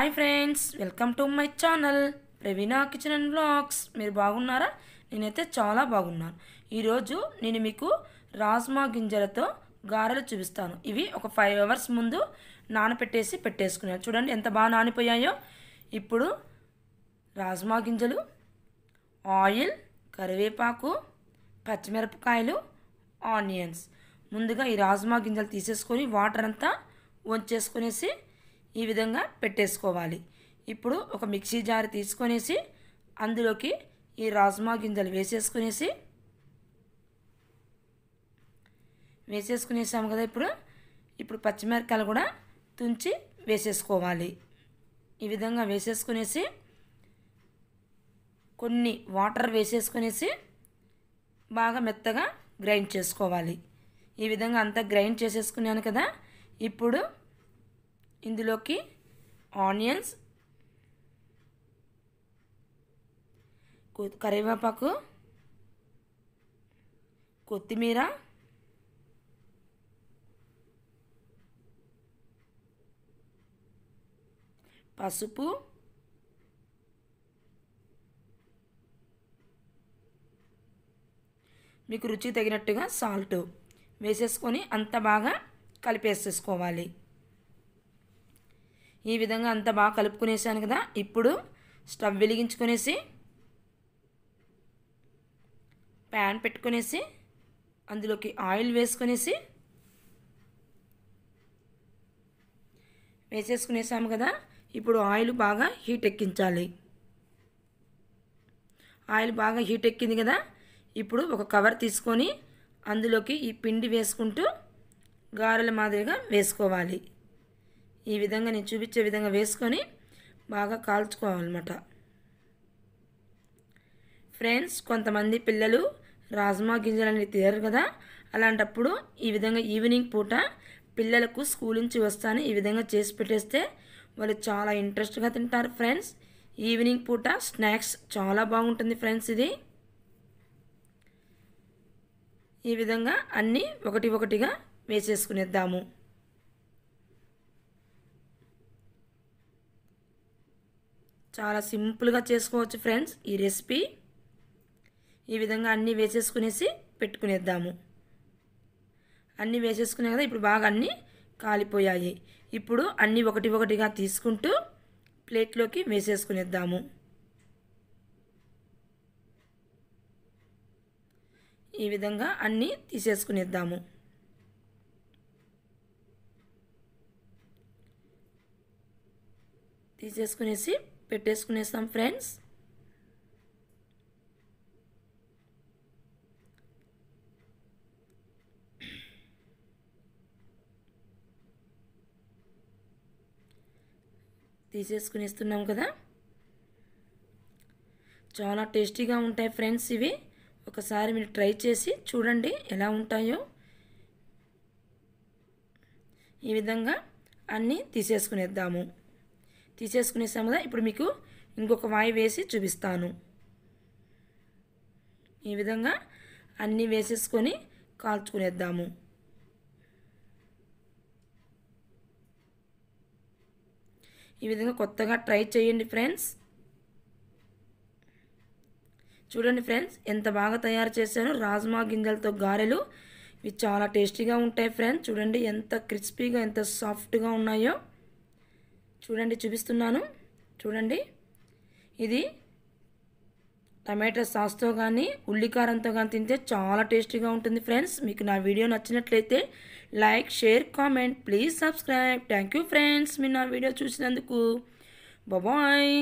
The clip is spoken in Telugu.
hi friends welcome to my channel Praveena kitchen and blogs మీరు బాగున్నారా నేనైతే చాలా బాగున్నాను ఈరోజు నేను మీకు రాజ్మా గింజలతో గారెలు చూపిస్తాను ఇవి ఒక ఫైవ్ అవర్స్ ముందు నానపెట్టేసి పెట్టేసుకున్నాను చూడండి ఎంత బాగా నానిపోయాయో ఇప్పుడు రాజ్మా గింజలు ఆయిల్ కరివేపాకు పచ్చిమిరపకాయలు ఆనియన్స్ ముందుగా ఈ రాజ్మా గింజలు తీసేసుకొని వాటర్ అంతా వంచేసుకునేసి ఈ విధంగా పెట్టేసుకోవాలి ఇప్పుడు ఒక మిక్సీ జార్ తీసుకొనేసి అందులోకి ఈ రాజ్మా గింజలు వేసేసుకునేసి వేసేసుకునేసాము కదా ఇప్పుడు ఇప్పుడు పచ్చిమిరపకాయలు కూడా తుంచి వేసేసుకోవాలి ఈ విధంగా వేసేసుకునేసి కొన్ని వాటర్ వేసేసుకునేసి బాగా మెత్తగా గ్రైండ్ చేసుకోవాలి ఈ విధంగా అంతా గ్రైండ్ చేసేసుకున్నాను కదా ఇప్పుడు ఇందులోకి ఆనియన్స్ కరివేపాకు కొత్తిమీర పసుపు మీకు రుచి తగినట్టుగా సాల్ట్ వేసేసుకొని అంత బాగా కలిపేసేసుకోవాలి ఈ విధంగా అంతా బాగా కలుపుకునేసాను కదా ఇప్పుడు స్టవ్ వెలిగించుకునేసి ప్యాన్ పెట్టుకునేసి అందులోకి ఆయిల్ వేసుకునేసి వేసేసుకునేసాము కదా ఇప్పుడు ఆయిల్ బాగా హీట్ ఎక్కించాలి ఆయిల్ బాగా హీట్ ఎక్కింది కదా ఇప్పుడు ఒక కవర్ తీసుకొని అందులోకి ఈ పిండి వేసుకుంటూ గారెల మాదిరిగా వేసుకోవాలి ఈ విధంగా నేను చూపించే విధంగా వేసుకొని బాగా కాల్చుకోవాలన్నమాట ఫ్రెండ్స్ కొంతమంది పిల్లలు రాజ్మా గింజలు అనేవి తీరరు కదా అలాంటప్పుడు ఈ విధంగా ఈవినింగ్ పూట పిల్లలకు స్కూల్ నుంచి వస్తాను ఈ విధంగా చేసి పెట్టేస్తే వాళ్ళు చాలా ఇంట్రెస్ట్గా తింటారు ఫ్రెండ్స్ ఈవినింగ్ పూట స్నాక్స్ చాలా బాగుంటుంది ఫ్రెండ్స్ ఇది ఈ విధంగా అన్నీ ఒకటి ఒకటిగా వేసేసుకునేద్దాము చాలా సింపుల్గా చేసుకోవచ్చు ఫ్రెండ్స్ ఈ రెసిపీ ఈ విధంగా అన్నీ వేసేసుకునేసి పెట్టుకునేద్దాము అన్నీ వేసేసుకునే కదా ఇప్పుడు బాగా అన్నీ కాలిపోయాయి ఇప్పుడు అన్నీ ఒకటి ఒకటిగా తీసుకుంటూ ప్లేట్లోకి వేసేసుకునేద్దాము ఈ విధంగా అన్నీ తీసేసుకునేద్దాము తీసేసుకునేసి పెట్టేసుకునేస్తాం ఫ్రెండ్స్ తీసేసుకునేస్తున్నాం కదా చాలా టేస్టీగా ఉంటాయి ఫ్రెండ్స్ ఇవి ఒకసారి మీరు ట్రై చేసి చూడండి ఎలా ఉంటాయో ఈ విధంగా అన్నీ తీసేసుకునేద్దాము తీసేసుకునేసాము కదా ఇప్పుడు మీకు ఇంకొక వాయి వేసి చూపిస్తాను ఈ విధంగా అన్నీ వేసేసుకొని కాల్చుకునేద్దాము ఈ విధంగా కొత్తగా ట్రై చేయండి ఫ్రెండ్స్ చూడండి ఫ్రెండ్స్ ఎంత బాగా తయారు చేశాను రాజ్మా గింజలతో గారెలు ఇవి చాలా టేస్టీగా ఉంటాయి ఫ్రెండ్స్ చూడండి ఎంత క్రిస్పీగా ఎంత సాఫ్ట్గా ఉన్నాయో చూడండి చూపిస్తున్నాను చూడండి ఇది టమాటో సాస్తో కానీ ఉల్లికారంతో కానీ తింటే చాలా టేస్టీగా ఉంటుంది ఫ్రెండ్స్ మీకు నా వీడియో నచ్చినట్లయితే like share comment please subscribe thank you friends మీరు నా వీడియో చూసినందుకు బాబాయ్